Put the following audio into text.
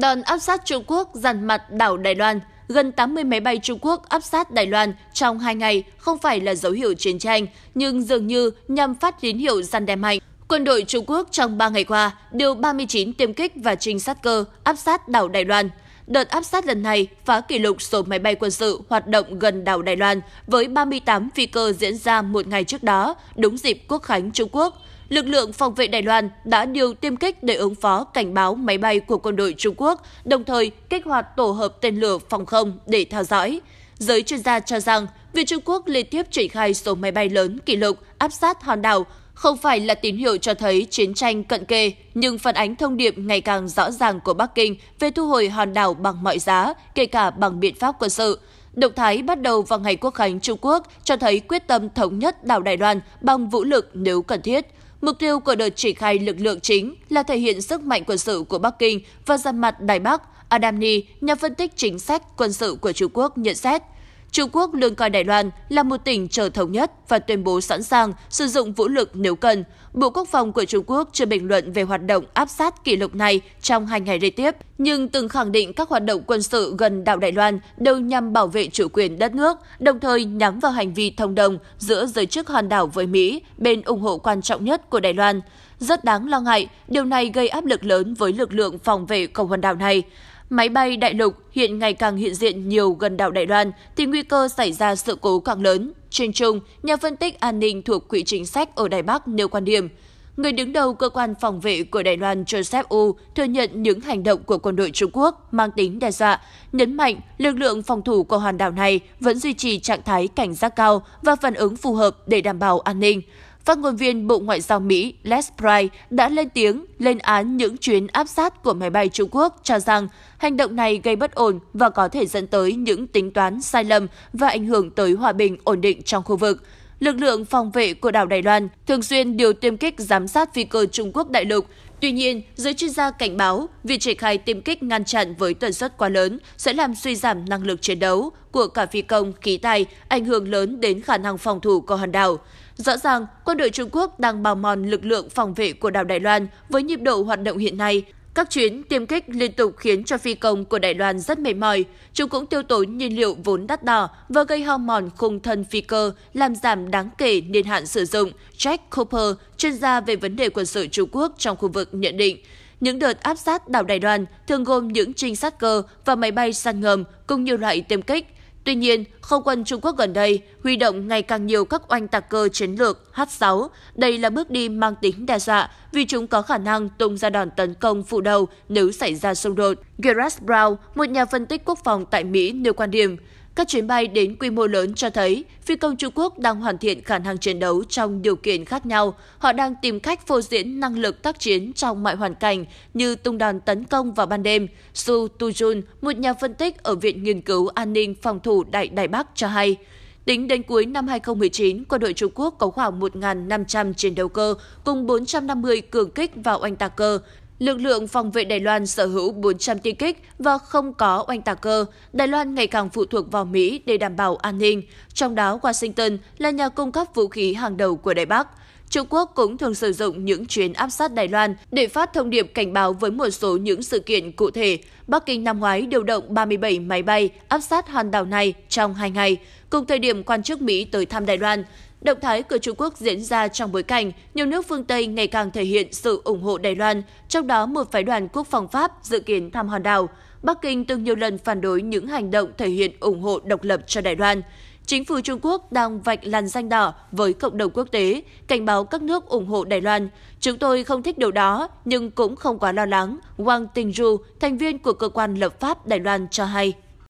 Đòn áp sát Trung Quốc dàn mặt đảo Đài Loan, gần 80 máy bay Trung Quốc áp sát Đài Loan trong 2 ngày không phải là dấu hiệu chiến tranh, nhưng dường như nhằm phát tín hiệu gian đe mạnh. Quân đội Trung Quốc trong 3 ngày qua điều 39 tiêm kích và trinh sát cơ áp sát đảo Đài Loan. Đợt áp sát lần này phá kỷ lục số máy bay quân sự hoạt động gần đảo Đài Loan với 38 phi cơ diễn ra một ngày trước đó, đúng dịp quốc khánh Trung Quốc – lực lượng phòng vệ Đài Loan đã điều tiêm kích để ứng phó cảnh báo máy bay của quân đội Trung Quốc, đồng thời kích hoạt tổ hợp tên lửa phòng không để theo dõi. Giới chuyên gia cho rằng, việc Trung Quốc liên tiếp triển khai số máy bay lớn kỷ lục áp sát hòn đảo không phải là tín hiệu cho thấy chiến tranh cận kề, nhưng phản ánh thông điệp ngày càng rõ ràng của Bắc Kinh về thu hồi hòn đảo bằng mọi giá, kể cả bằng biện pháp quân sự. Động thái bắt đầu vào ngày Quốc khánh Trung Quốc cho thấy quyết tâm thống nhất đảo Đài Loan bằng vũ lực nếu cần thiết. Mục tiêu của đợt triển khai lực lượng chính là thể hiện sức mạnh quân sự của Bắc Kinh và dằn mặt Đài Bắc. Adamni, nhà phân tích chính sách quân sự của Trung Quốc nhận xét – Trung Quốc luôn coi Đài Loan là một tỉnh chờ thống nhất và tuyên bố sẵn sàng sử dụng vũ lực nếu cần. Bộ Quốc phòng của Trung Quốc chưa bình luận về hoạt động áp sát kỷ lục này trong hai ngày liên tiếp, nhưng từng khẳng định các hoạt động quân sự gần đảo Đài Loan đều nhằm bảo vệ chủ quyền đất nước, đồng thời nhắm vào hành vi thông đồng giữa giới chức hòn đảo với Mỹ, bên ủng hộ quan trọng nhất của Đài Loan. Rất đáng lo ngại, điều này gây áp lực lớn với lực lượng phòng vệ của hòn đảo này. Máy bay đại lục hiện ngày càng hiện diện nhiều gần đảo Đài Loan thì nguy cơ xảy ra sự cố càng lớn. Trên chung, nhà phân tích an ninh thuộc Quỹ chính sách ở Đài Bắc nêu quan điểm. Người đứng đầu cơ quan phòng vệ của Đài Loan Joseph U thừa nhận những hành động của quân đội Trung Quốc mang tính đe dọa, nhấn mạnh lực lượng phòng thủ của hòn đảo này vẫn duy trì trạng thái cảnh giác cao và phản ứng phù hợp để đảm bảo an ninh. Phát ngôn viên Bộ Ngoại giao Mỹ Les Pry đã lên tiếng lên án những chuyến áp sát của máy bay Trung Quốc cho rằng hành động này gây bất ổn và có thể dẫn tới những tính toán sai lầm và ảnh hưởng tới hòa bình ổn định trong khu vực lực lượng phòng vệ của đảo Đài Loan thường xuyên điều tiêm kích giám sát phi cơ Trung Quốc đại lục. Tuy nhiên, giới chuyên gia cảnh báo việc triển khai tiêm kích ngăn chặn với tần suất quá lớn sẽ làm suy giảm năng lực chiến đấu của cả phi công, khí tài, ảnh hưởng lớn đến khả năng phòng thủ của hòn đảo. Rõ ràng, quân đội Trung Quốc đang bào mòn lực lượng phòng vệ của đảo Đài Loan với nhịp độ hoạt động hiện nay. Các chuyến tiêm kích liên tục khiến cho phi công của Đài Loan rất mệt mỏi. Chúng cũng tiêu tốn nhiên liệu vốn đắt đỏ và gây hao mòn khung thân phi cơ, làm giảm đáng kể niên hạn sử dụng, Jack Cooper, chuyên gia về vấn đề quân sự Trung Quốc trong khu vực nhận định. Những đợt áp sát đảo Đài Loan thường gồm những trinh sát cơ và máy bay săn ngầm cùng nhiều loại tiêm kích Tuy nhiên, không quân Trung Quốc gần đây huy động ngày càng nhiều các oanh tạc cơ chiến lược H-6. Đây là bước đi mang tính đe dọa vì chúng có khả năng tung ra đòn tấn công phụ đầu nếu xảy ra xung đột. Gerard Brown, một nhà phân tích quốc phòng tại Mỹ, nêu quan điểm các chuyến bay đến quy mô lớn cho thấy phi công Trung Quốc đang hoàn thiện khả năng chiến đấu trong điều kiện khác nhau. Họ đang tìm cách phô diễn năng lực tác chiến trong mọi hoàn cảnh như tung đòn tấn công vào ban đêm. Su Tujun, một nhà phân tích ở Viện Nghiên cứu An ninh Phòng thủ Đại Đại Bắc cho hay, Tính đến cuối năm 2019, quân đội Trung Quốc có khoảng 1.500 chiến đấu cơ cùng 450 cường kích vào oanh tạc cơ. Lực lượng phòng vệ Đài Loan sở hữu 400 tiên kích và không có oanh tạc cơ. Đài Loan ngày càng phụ thuộc vào Mỹ để đảm bảo an ninh, trong đó Washington là nhà cung cấp vũ khí hàng đầu của Đài Bắc. Trung Quốc cũng thường sử dụng những chuyến áp sát Đài Loan để phát thông điệp cảnh báo với một số những sự kiện cụ thể. Bắc Kinh năm ngoái điều động 37 máy bay áp sát hòn đảo này trong hai ngày, cùng thời điểm quan chức Mỹ tới thăm Đài Loan. Động thái của Trung Quốc diễn ra trong bối cảnh nhiều nước phương Tây ngày càng thể hiện sự ủng hộ Đài Loan, trong đó một phái đoàn quốc phòng Pháp dự kiến thăm hòn đảo. Bắc Kinh từng nhiều lần phản đối những hành động thể hiện ủng hộ độc lập cho Đài Loan. Chính phủ Trung Quốc đang vạch làn danh đỏ với cộng đồng quốc tế, cảnh báo các nước ủng hộ Đài Loan. Chúng tôi không thích điều đó, nhưng cũng không quá lo lắng, Wang Tingju, thành viên của cơ quan lập pháp Đài Loan cho hay.